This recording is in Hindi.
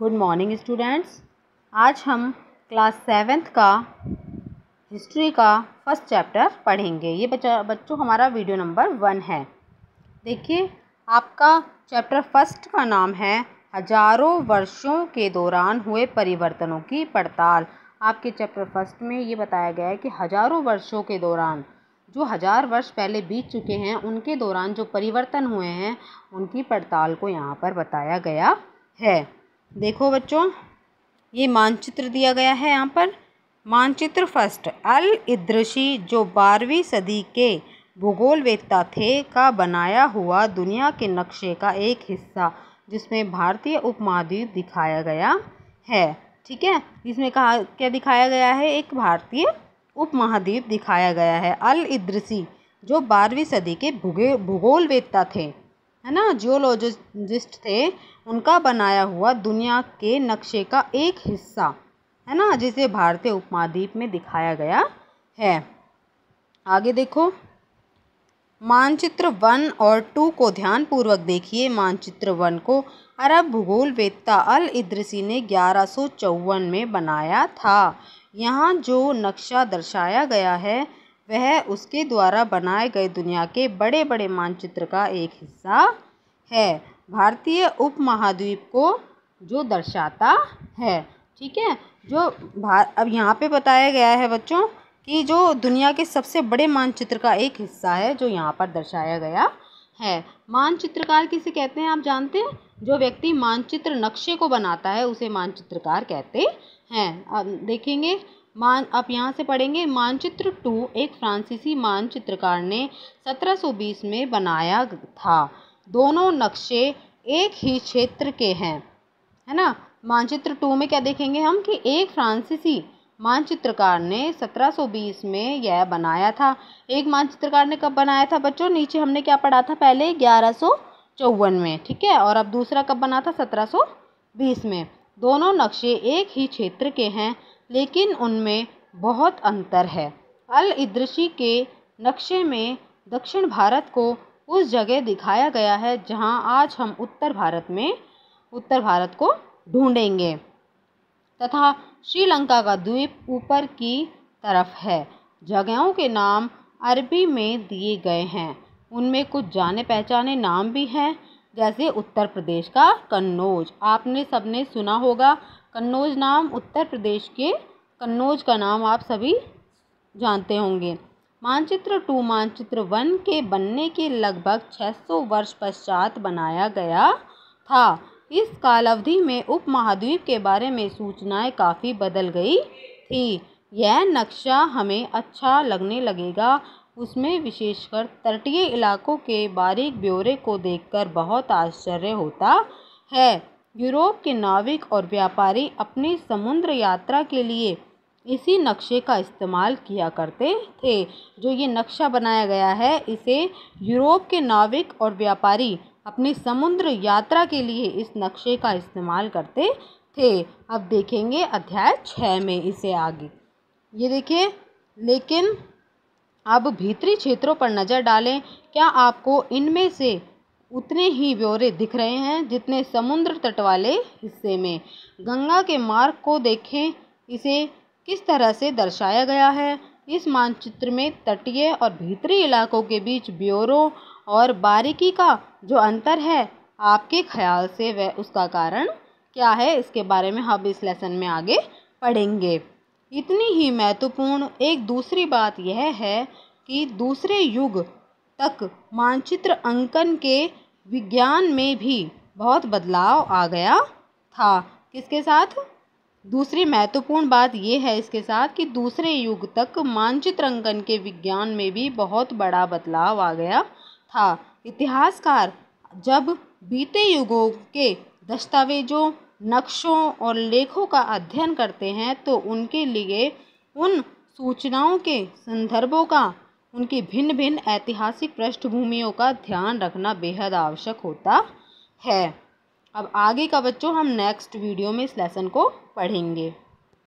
गुड मॉर्निंग स्टूडेंट्स आज हम क्लास सेवेंथ का हिस्ट्री का फर्स्ट चैप्टर पढ़ेंगे ये बच्चा बच्चों हमारा वीडियो नंबर वन है देखिए आपका चैप्टर फर्स्ट का नाम है हजारों वर्षों के दौरान हुए परिवर्तनों की पड़ताल आपके चैप्टर फर्स्ट में ये बताया गया है कि हजारों वर्षों के दौरान जो हज़ार वर्ष पहले बीत चुके हैं उनके दौरान जो परिवर्तन हुए हैं उनकी पड़ताल को यहाँ पर बताया गया है देखो बच्चों ये मानचित्र दिया गया है यहाँ पर मानचित्र फर्स्ट अल इद्रशी जो बारहवीं सदी के भूगोलवेत्ता थे का बनाया हुआ दुनिया के नक्शे का एक हिस्सा जिसमें भारतीय उपमहाद्वीप दिखाया गया है ठीक है इसमें कहा क्या दिखाया गया है एक भारतीय उपमहाद्वीप दिखाया गया है अल इद्रसी जो बारहवीं सदी के भूगोलवेत्ता थे है ना जियोलॉजिस्ट थे उनका बनाया हुआ दुनिया के नक्शे का एक हिस्सा है ना जिसे भारतीय उपमहाद्वीप में दिखाया गया है आगे देखो मानचित्र वन और टू को ध्यानपूर्वक देखिए मानचित्र वन को अरब भूगोल वेत्ता अल इद्रसी ने ग्यारह में बनाया था यहाँ जो नक्शा दर्शाया गया है वह उसके द्वारा बनाए गए दुनिया के बड़े बड़े मानचित्र का एक हिस्सा है भारतीय उपमहाद्वीप को जो दर्शाता है ठीक है जो भार अब यहाँ पे बताया गया है बच्चों कि जो दुनिया के सबसे बड़े मानचित्र का एक हिस्सा है जो यहाँ पर दर्शाया गया है मानचित्रकार किसे कहते हैं आप जानते हैं जो व्यक्ति मानचित्र नक्शे को बनाता है उसे मानचित्रकार कहते हैं अब देखेंगे मान आप यहाँ से पढ़ेंगे मानचित्र टू एक फ्रांसीसी मानचित्रकार ने 1720 में बनाया था दोनों नक्शे एक ही क्षेत्र के हैं है ना मानचित्र टू में क्या देखेंगे हम कि एक फ्रांसीसी मानचित्रकार ने 1720 में यह बनाया था एक मानचित्रकार ने कब बनाया था बच्चों नीचे हमने क्या पढ़ा था पहले ग्यारह में ठीक है और अब दूसरा कब बना था सत्रह में दोनों नक्शे एक ही क्षेत्र के हैं लेकिन उनमें बहुत अंतर है अल इद्रशी के नक्शे में दक्षिण भारत को उस जगह दिखाया गया है जहां आज हम उत्तर भारत में उत्तर भारत को ढूंढेंगे तथा श्रीलंका का द्वीप ऊपर की तरफ है जगहों के नाम अरबी में दिए गए हैं उनमें कुछ जाने पहचाने नाम भी हैं जैसे उत्तर प्रदेश का कन्नौज आपने सबने सुना होगा कन्नौज नाम उत्तर प्रदेश के कन्नौज का नाम आप सभी जानते होंगे मानचित्र टू मानचित्र वन के बनने के लगभग 600 वर्ष पश्चात बनाया गया था इस कालावधि में उपमहाद्वीप के बारे में सूचनाएं काफ़ी बदल गई थी यह नक्शा हमें अच्छा लगने लगेगा उसमें विशेषकर तटीय इलाकों के बारीक ब्यौरे को देखकर बहुत आश्चर्य होता है यूरोप के नाविक और व्यापारी अपनी समुद्र यात्रा के लिए इसी नक्शे का इस्तेमाल किया करते थे जो ये नक्शा बनाया गया है इसे यूरोप के नाविक और व्यापारी अपनी समुद्र यात्रा के लिए इस नक्शे का इस्तेमाल करते थे अब देखेंगे अध्याय छः में इसे आगे ये देखिए लेकिन अब भीतरी क्षेत्रों पर नज़र डालें क्या आपको इनमें से उतने ही ब्यौरे दिख रहे हैं जितने समुद्र तट वाले हिस्से में गंगा के मार्ग को देखें इसे किस तरह से दर्शाया गया है इस मानचित्र में तटीय और भीतरी इलाकों के बीच ब्यौरों और बारीकी का जो अंतर है आपके ख्याल से वह उसका कारण क्या है इसके बारे में हम इस लेसन में आगे पढ़ेंगे इतनी ही महत्वपूर्ण एक दूसरी बात यह है कि दूसरे युग तक मानचित्र अंकन के विज्ञान में भी बहुत बदलाव आ गया था किसके साथ दूसरी महत्वपूर्ण बात यह है इसके साथ कि दूसरे युग तक मानचित्र अंकन के विज्ञान में भी बहुत बड़ा बदलाव आ गया था इतिहासकार जब बीते युगों के दस्तावेजों नक्शों और लेखों का अध्ययन करते हैं तो उनके लिए उन सूचनाओं के संदर्भों का उनकी भिन्न भिन्न ऐतिहासिक पृष्ठभूमियों का ध्यान रखना बेहद आवश्यक होता है अब आगे का बच्चों हम नेक्स्ट वीडियो में इस लेसन को पढ़ेंगे